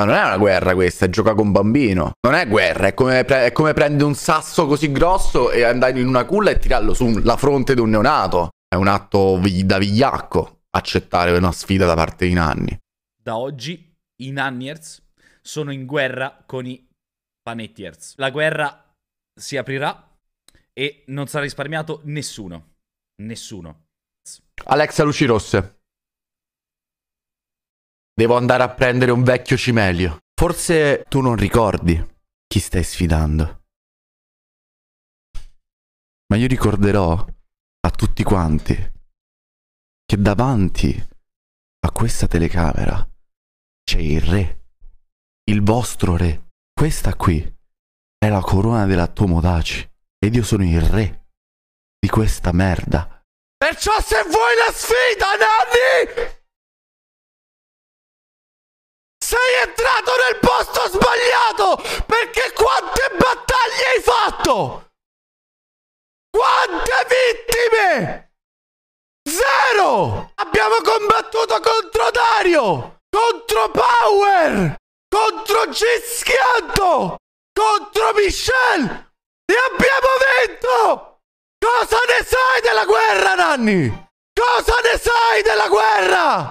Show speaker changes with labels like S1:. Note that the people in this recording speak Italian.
S1: Ma non è una guerra questa, è giocare con un bambino. Non è guerra, è come, pre- come prendere un sasso così grosso e andare in una culla e tirarlo sulla fronte di un neonato. È un atto vi- da vigliacco accettare una sfida da parte di Nanni.
S2: Da oggi i Nanniers sono in guerra con i Panettiers. La guerra si aprirà e non sarà risparmiato nessuno. Nessuno. Alexa
S1: Luci Rosse. Devo andare a prendere un vecchio cimelio. Forse tu non ricordi chi stai sfidando. Ma io ricorderò a tutti quanti che davanti a questa telecamera c'è il re, il vostro re. Questa qui è la corona della Tomodaci ed io sono il re di questa merda.
S3: Perciò se vuoi la sfida, Nanni! entrato nel posto sbagliato! Perché quante battaglie hai fatto? Quante vittime! Zero! Abbiamo combattuto contro Dario! Contro Power! Contro Gischianto! Contro Michel! E abbiamo vinto! Cosa ne sai della guerra, Nanni? Cosa ne sai della guerra?